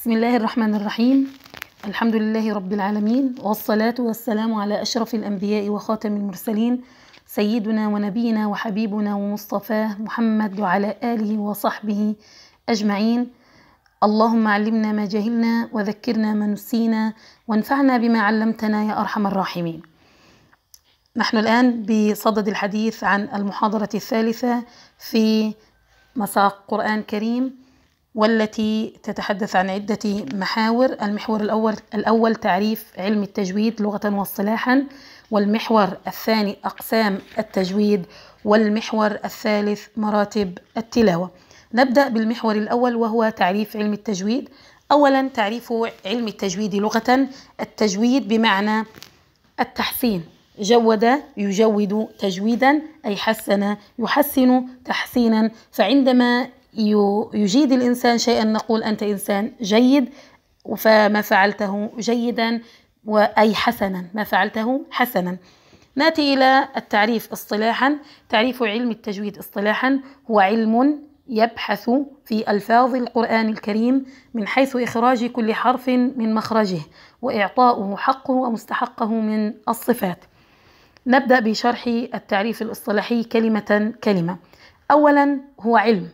بسم الله الرحمن الرحيم الحمد لله رب العالمين والصلاة والسلام على أشرف الأنبياء وخاتم المرسلين سيدنا ونبينا وحبيبنا ومصطفاه محمد وعلى آله وصحبه أجمعين اللهم علمنا ما جهلنا وذكرنا ما نسينا وانفعنا بما علمتنا يا أرحم الراحمين نحن الآن بصدد الحديث عن المحاضرة الثالثة في مساق قرآن كريم والتي تتحدث عن عدة محاور المحور الأول, الأول تعريف علم التجويد لغة واصطلاحا والمحور الثاني أقسام التجويد والمحور الثالث مراتب التلاوة نبدأ بالمحور الأول وهو تعريف علم التجويد أولا تعريف علم التجويد لغة التجويد بمعنى التحسين جود يجود تجويدا أي حسن يحسن تحسينا فعندما يجيد الإنسان شيئا نقول أنت إنسان جيد فما فعلته جيدا وأي حسنا ما فعلته حسنا ناتي إلى التعريف اصطلاحا تعريف علم التجويد اصطلاحا هو علم يبحث في ألفاظ القرآن الكريم من حيث إخراج كل حرف من مخرجه وإعطاؤه حقه ومستحقه من الصفات نبدأ بشرح التعريف الاصطلاحي كلمة كلمة أولا هو علم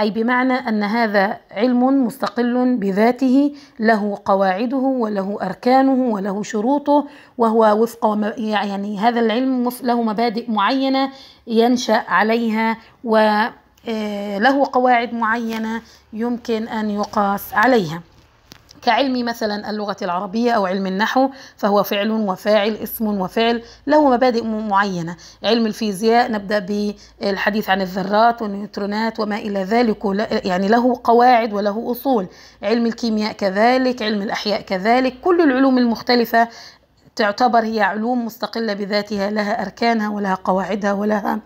أي بمعنى أن هذا علم مستقل بذاته له قواعده وله أركانه وله شروطه وهو وفق يعني هذا العلم له مبادئ معينة ينشأ عليها وله آه، قواعد معينة يمكن أن يقاس عليها كعلم مثلا اللغة العربية أو علم النحو فهو فعل وفاعل اسم وفعل له مبادئ معينة علم الفيزياء نبدأ بالحديث عن الذرات والنيوترونات وما إلى ذلك يعني له قواعد وله أصول علم الكيمياء كذلك علم الأحياء كذلك كل العلوم المختلفة تعتبر هي علوم مستقلة بذاتها لها أركانها ولها قواعدها ولها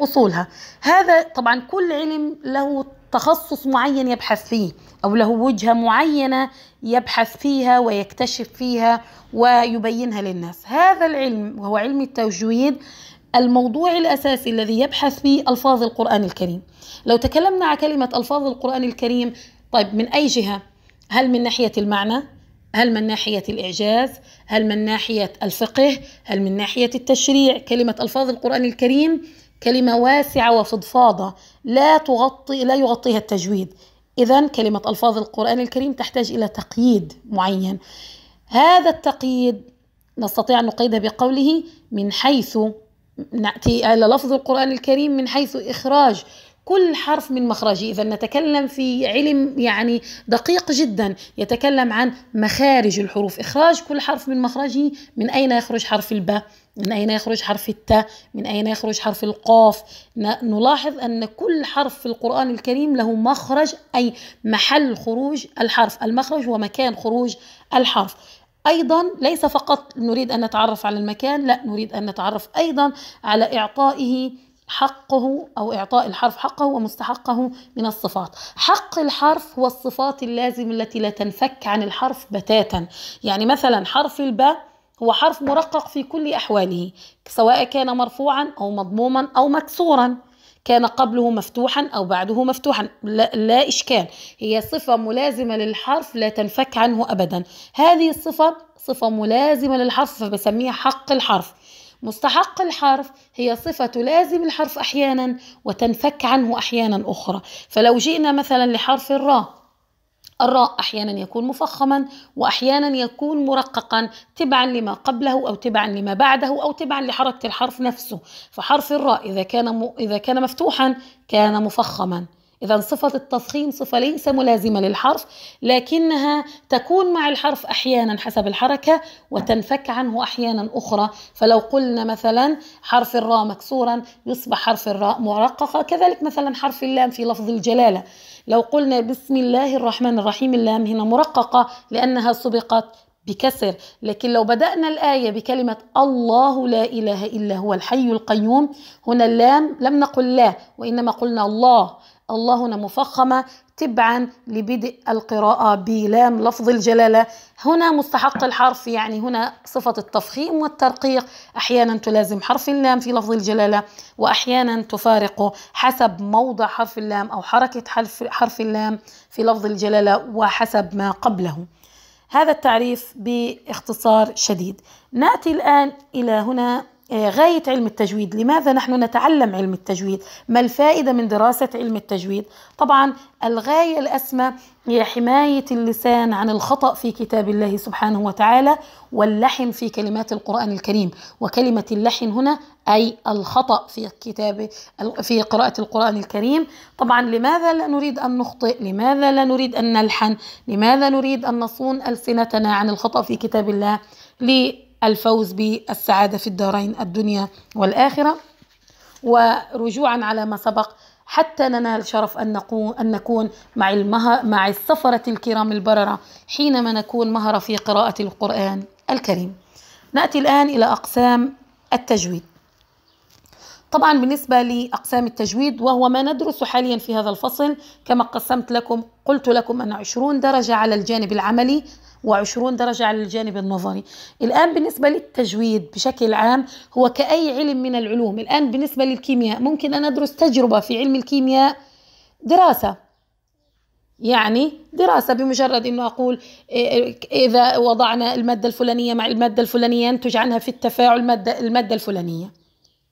اصولها هذا طبعا كل علم له تخصص معين يبحث فيه او له وجهه معينه يبحث فيها ويكتشف فيها ويبينها للناس هذا العلم وهو علم التجويد الموضوع الاساسي الذي يبحث فيه الفاظ القران الكريم لو تكلمنا على كلمه الفاظ القران الكريم طيب من اي جهه هل من ناحيه المعنى هل من ناحية الإعجاز؟ هل من ناحية الفقه؟ هل من ناحية التشريع؟ كلمة ألفاظ القرآن الكريم كلمة واسعة وفضفاضة لا تغطي لا يغطيها التجويد إذا كلمة ألفاظ القرآن الكريم تحتاج إلى تقييد معين هذا التقييد نستطيع أن نقيده بقوله من حيث نأتي إلى لفظ القرآن الكريم من حيث إخراج كل حرف من مخرجه إذا نتكلم في علم يعني دقيق جدا يتكلم عن مخارج الحروف إخراج كل حرف من مخرجه من أين يخرج حرف الباء من أين يخرج حرف التاء من أين يخرج حرف القاف نلاحظ أن كل حرف في القرآن الكريم له مخرج أي محل خروج الحرف المخرج هو مكان خروج الحرف ايضا ليس فقط نريد ان نتعرف على المكان لا نريد ان نتعرف ايضا على اعطائه حقه أو إعطاء الحرف حقه ومستحقه من الصفات حق الحرف هو الصفات اللازمة التي لا تنفك عن الحرف بتاتا يعني مثلا حرف الباء هو حرف مرقق في كل أحواله سواء كان مرفوعا أو مضموما أو مكسورا كان قبله مفتوحا أو بعده مفتوحا لا, لا إشكال هي صفة ملازمة للحرف لا تنفك عنه أبدا هذه الصفة صفة ملازمة للحرف فبسميها حق الحرف مستحق الحرف هي صفة تلازم الحرف أحيانا وتنفك عنه أحيانا أخرى فلو جئنا مثلا لحرف الراء الراء أحيانا يكون مفخما وأحيانا يكون مرققا تبعا لما قبله أو تبعا لما بعده أو تبعا لحركة الحرف نفسه فحرف الراء إذا كان إذا كان مفتوحا كان مفخما إذا صفة التضخيم صفة ليس ملازمة للحرف لكنها تكون مع الحرف أحيانا حسب الحركة وتنفك عنه أحيانا أخرى فلو قلنا مثلا حرف الراء مكسورا يصبح حرف الراء مرققة كذلك مثلا حرف اللام في لفظ الجلالة لو قلنا بسم الله الرحمن الرحيم اللام هنا مرققة لأنها سبقت بكسر لكن لو بدأنا الآية بكلمة الله لا إله إلا هو الحي القيوم هنا اللام لم نقل لا وإنما قلنا الله الله هنا مفخمة تبعا لبدء القراءة بلام لفظ الجلالة هنا مستحق الحرف يعني هنا صفة التفخيم والترقيق أحيانا تلازم حرف اللام في لفظ الجلالة وأحيانا تفارقه حسب موضع حرف اللام أو حركة حرف, اللام في لفظ الجلالة وحسب ما قبله هذا التعريف باختصار شديد نأتي الآن إلى هنا آه، غاية علم التجويد لماذا نحن نتعلم علم التجويد ما الفائدة من دراسة علم التجويد طبعا الغاية الأسمى هي حماية اللسان عن الخطأ في كتاب الله سبحانه وتعالى واللحن في كلمات القرآن الكريم وكلمة اللحن هنا أي الخطأ في كتاب في قراءة القرآن الكريم طبعا لماذا لا نريد أن نخطئ لماذا لا نريد أن نلحن لماذا نريد أن نصون ألسنتنا عن الخطأ في كتاب الله الفوز بالسعادة في الدارين الدنيا والآخرة ورجوعا على ما سبق حتى ننال شرف أن نكون, أن نكون مع, المه... مع السفرة الكرام البررة حينما نكون مهرة في قراءة القرآن الكريم نأتي الآن إلى أقسام التجويد طبعا بالنسبة لأقسام التجويد وهو ما ندرس حاليا في هذا الفصل كما قسمت لكم قلت لكم أن 20 درجة على الجانب العملي وعشرون درجة على الجانب النظري الآن بالنسبة للتجويد بشكل عام هو كأي علم من العلوم الآن بالنسبة للكيمياء ممكن أنا أدرس تجربة في علم الكيمياء دراسة يعني دراسة بمجرد أنه أقول إيه، إيه، إذا وضعنا المادة الفلانية مع المادة الفلانية ينتج عنها في التفاعل المادة, المادة الفلانية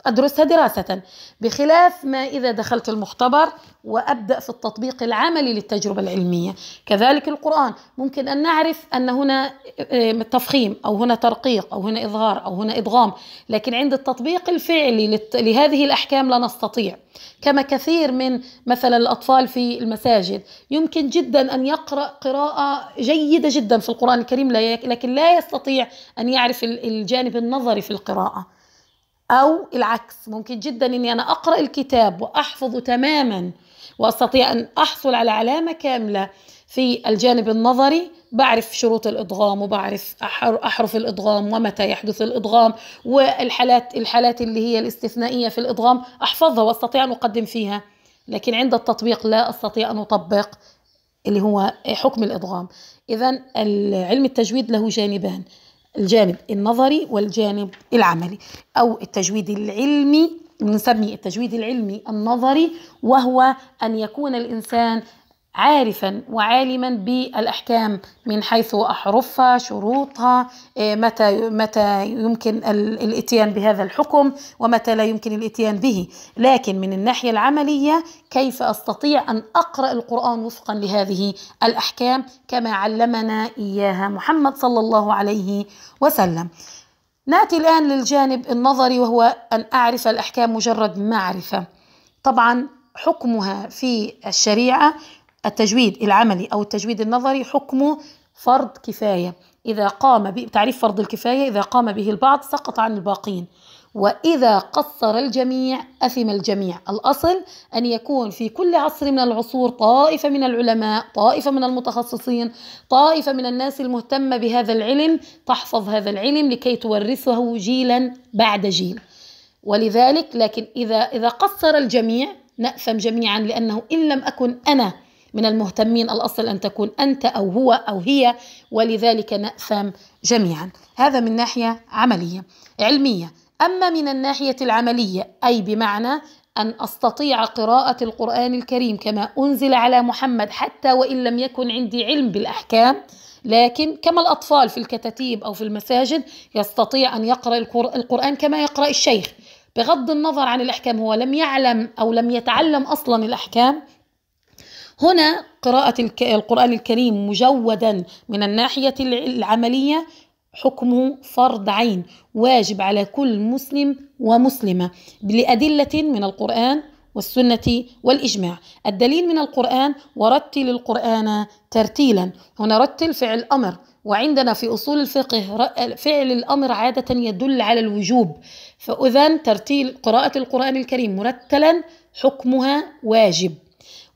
أدرسها دراسة بخلاف ما إذا دخلت المختبر وأبدأ في التطبيق العملي للتجربة العلمية كذلك القرآن ممكن أن نعرف أن هنا آه، تفخيم أو هنا ترقيق أو هنا إظهار أو هنا إدغام لكن عند التطبيق الفعلي لهذه الأحكام لا نستطيع كما كثير من مثلا الأطفال في المساجد يمكن جدا أن يقرأ قراءة جيدة جدا في القرآن الكريم لكن لا يستطيع أن يعرف الجانب النظري في القراءة أو العكس ممكن جدا أني أنا أقرأ الكتاب وأحفظه تماما وأستطيع أن أحصل على علامة كاملة في الجانب النظري بعرف شروط الادغام وبعرف احرف الادغام ومتى يحدث الادغام والحالات الحالات اللي هي الاستثنائيه في الادغام احفظها واستطيع ان اقدم فيها لكن عند التطبيق لا استطيع ان اطبق اللي هو حكم الادغام اذا علم التجويد له جانبان الجانب النظري والجانب العملي أو التجويد العلمي نسمي التجويد العلمي النظري وهو أن يكون الإنسان عارفا وعالما بالاحكام من حيث احرفها شروطها آه، متى متى يمكن الاتيان بهذا الحكم ومتى لا يمكن الاتيان به لكن من الناحيه العمليه كيف استطيع ان اقرا القران وفقا لهذه الاحكام كما علمنا اياها محمد صلى الله عليه وسلم ناتي الان للجانب النظري وهو ان اعرف الاحكام مجرد معرفه طبعا حكمها في الشريعه التجويد العملي أو التجويد النظري حكمه فرض كفاية إذا قام بتعريف فرض الكفاية إذا قام به البعض سقط عن الباقين وإذا قصر الجميع أثم الجميع الأصل أن يكون في كل عصر من العصور طائفة من العلماء طائفة من المتخصصين طائفة من الناس المهتمة بهذا العلم تحفظ هذا العلم لكي تورثه جيلا بعد جيل ولذلك لكن إذا إذا قصر الجميع نأثم جميعا لأنه إن لم أكن أنا من المهتمين الأصل أن تكون أنت أو هو أو هي ولذلك نأثم جميعا هذا من ناحية عملية علمية أما من الناحية العملية أي بمعنى أن أستطيع قراءة القرآن الكريم كما أنزل على محمد حتى وإن لم يكن عندي علم بالأحكام لكن كما الأطفال في الكتاتيب أو في المساجد يستطيع أن يقرأ القرآن كما يقرأ الشيخ بغض النظر عن الأحكام هو لم يعلم أو لم يتعلم أصلا الأحكام هنا قراءة القرآن الكريم مجودا من الناحية العملية حكمه فرض عين واجب على كل مسلم ومسلمة لأدلة من القرآن والسنة والإجماع الدليل من القرآن ورتل القرآن ترتيلا هنا رتل فعل أمر وعندنا في أصول الفقه فعل الأمر عادة يدل على الوجوب فإذا ترتيل قراءة القرآن الكريم مرتلا حكمها واجب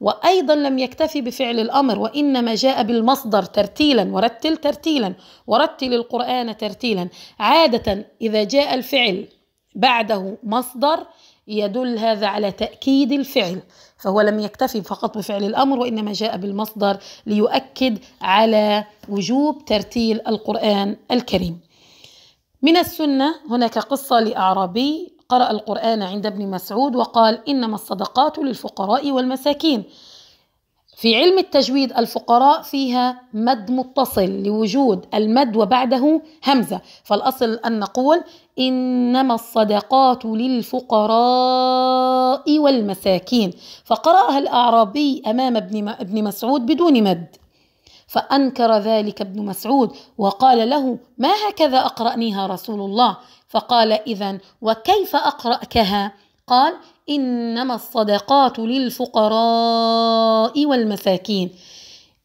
وأيضا لم يكتفي بفعل الأمر وإنما جاء بالمصدر ترتيلا ورتل ترتيلا ورتل القرآن ترتيلا عادة إذا جاء الفعل بعده مصدر يدل هذا على تأكيد الفعل فهو لم يكتفي فقط بفعل الأمر وإنما جاء بالمصدر ليؤكد على وجوب ترتيل القرآن الكريم من السنة هناك قصة لأعرابي قرأ القرآن عند ابن مسعود وقال إنما الصدقات للفقراء والمساكين في علم التجويد الفقراء فيها مد متصل لوجود المد وبعده همزة فالأصل أن نقول إنما الصدقات للفقراء والمساكين فقرأها الأعرابي أمام ابن مسعود بدون مد فأنكر ذلك ابن مسعود وقال له ما هكذا أقرأنيها رسول الله فقال إذا وكيف أقرأكها؟ قال إنما الصدقات للفقراء والمساكين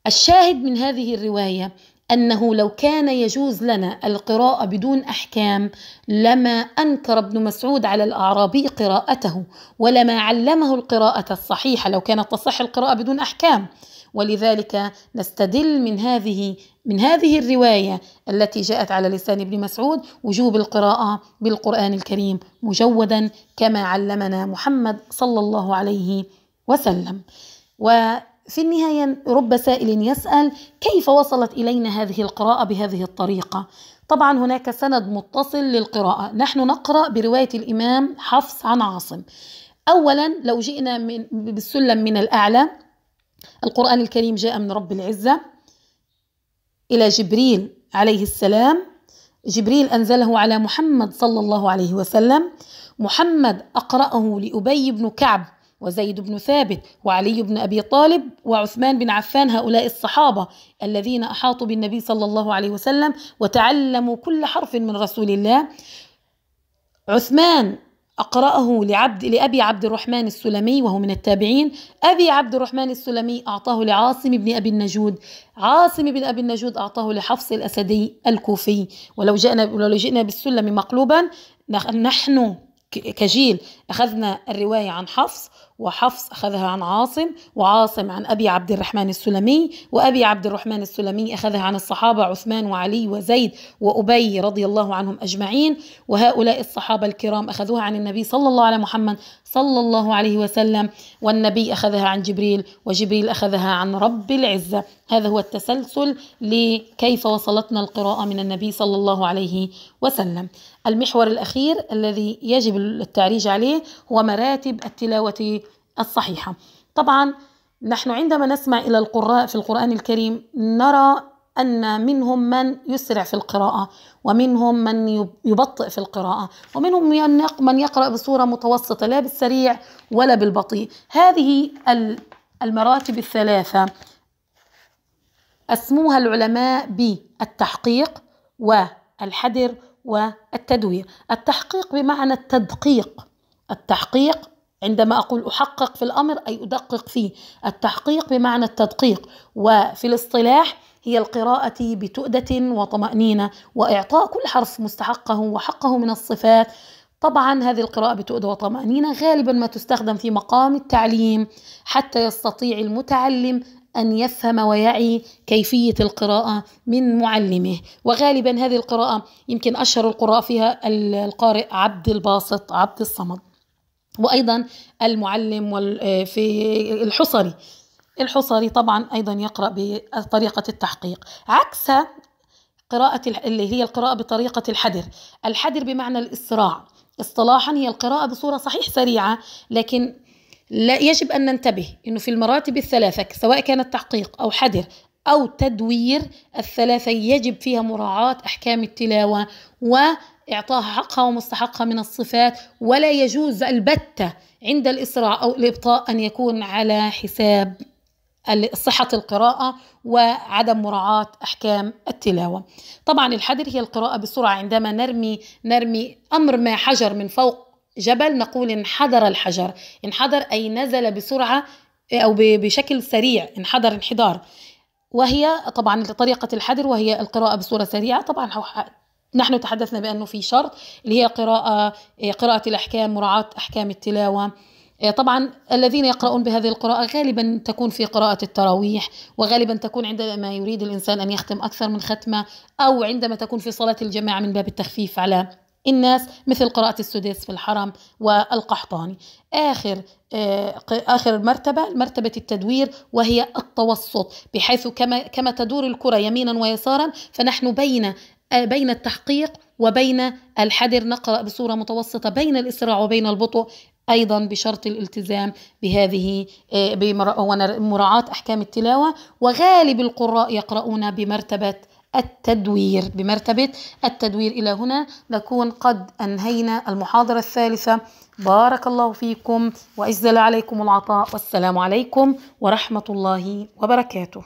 الشاهد من هذه الرواية أنه لو كان يجوز لنا القراءة بدون أحكام لما أنكر ابن مسعود على الأعرابي قراءته ولما علمه القراءة الصحيحة لو كانت تصح القراءة بدون أحكام ولذلك نستدل من هذه من هذه الرواية التي جاءت على لسان ابن مسعود وجوب القراءة بالقرآن الكريم مجودا كما علمنا محمد صلى الله عليه وسلم وفي النهاية رب سائل يسأل كيف وصلت إلينا هذه القراءة بهذه الطريقة طبعا هناك سند متصل للقراءة نحن نقرأ برواية الإمام حفص عن عاصم أولا لو جئنا من بالسلم من الأعلى القرآن الكريم جاء من رب العزة إلى جبريل عليه السلام جبريل أنزله على محمد صلى الله عليه وسلم محمد أقرأه لأبي بن كعب وزيد بن ثابت وعلي بن أبي طالب وعثمان بن عفان هؤلاء الصحابة الذين أحاطوا بالنبي صلى الله عليه وسلم وتعلموا كل حرف من رسول الله عثمان أقرأه لعبد لأبي عبد الرحمن السلمي وهو من التابعين أبي عبد الرحمن السلمي أعطاه لعاصم بن أبي النجود عاصم بن أبي النجود أعطاه لحفص الأسدي الكوفي ولو جئنا ولو جئنا بالسلم مقلوبا نحن كجيل أخذنا الرواية عن حفص وحفص أخذها عن عاصم وعاصم عن أبي عبد الرحمن السلمي وأبي عبد الرحمن السلمي أخذها عن الصحابة عثمان وعلي وزيد وأبي رضي الله عنهم أجمعين وهؤلاء الصحابة الكرام أخذوها عن النبي صلى الله على محمد صلى الله عليه وسلم والنبي أخذها عن جبريل وجبريل أخذها عن رب العزة هذا هو التسلسل لكيف وصلتنا القراءة من النبي صلى الله عليه وسلم المحور الأخير الذي يجب التعريج عليه هو مراتب التلاوة الصحيحة طبعا نحن عندما نسمع إلى القراء في القرآن الكريم نرى أن منهم من يسرع في القراءة ومنهم من يبطئ في القراءة ومنهم من يقرأ بصورة متوسطة لا بالسريع ولا بالبطيء هذه المراتب الثلاثة أسموها العلماء بالتحقيق والحدر والتدوير التحقيق بمعنى التدقيق التحقيق عندما أقول أحقق في الأمر أي أدقق فيه التحقيق بمعنى التدقيق وفي الاصطلاح هي القراءة بتؤدة وطمأنينة وإعطاء كل حرف مستحقه وحقه من الصفات طبعا هذه القراءة بتؤدة وطمأنينة غالبا ما تستخدم في مقام التعليم حتى يستطيع المتعلم أن يفهم ويعي كيفية القراءة من معلمه وغالبا هذه القراءة يمكن أشهر القراء فيها القارئ عبد الباسط عبد الصمد وأيضا المعلم آه، في الحصري الحصري طبعا أيضا يقرأ بطريقة التحقيق عكس قراءة اللي هي القراءة بطريقة الحدر الحدر بمعنى الإسراع اصطلاحا هي القراءة بصورة صحيح سريعة لكن لا يجب أن ننتبه أنه في المراتب الثلاثة سواء كانت تحقيق أو حدر أو تدوير الثلاثة يجب فيها مراعاة أحكام التلاوة و إعطاها حقها ومستحقها من الصفات ولا يجوز البتة عند الإسراع أو الإبطاء أن يكون على حساب صحة القراءة وعدم مراعاة أحكام التلاوة طبعا الحذر هي القراءة بسرعة عندما نرمي نرمي أمر ما حجر من فوق جبل نقول انحدر الحجر انحدر أي نزل بسرعة آه، أو بشكل سريع انحدر انحدار وهي طبعا طريقة الحذر وهي القراءة بصورة سريعة طبعا نحن تحدثنا بأنه في شرط اللي هي قراءة إيه، قراءة الأحكام مراعاة أحكام التلاوة إيه، طبعا الذين يقرؤون بهذه القراءة غالبا تكون في قراءة التراويح وغالبا تكون عندما يريد الإنسان أن يختم أكثر من ختمة أو عندما تكون في صلاة الجماعة من باب التخفيف على الناس مثل قراءة السديس في الحرم والقحطاني آخر إيه، آخر مرتبة مرتبة التدوير وهي التوسط بحيث كما, كما تدور الكرة يمينا ويسارا فنحن بين بين التحقيق وبين الحذر نقرأ بصورة متوسطة بين الإسراع وبين البطء أيضا بشرط الالتزام بهذه آه، بمراعاة أحكام التلاوة وغالب القراء يقرؤون بمرتبة التدوير بمرتبة التدوير إلى هنا نكون قد أنهينا المحاضرة الثالثة بارك الله فيكم وإزل عليكم العطاء والسلام عليكم ورحمة الله وبركاته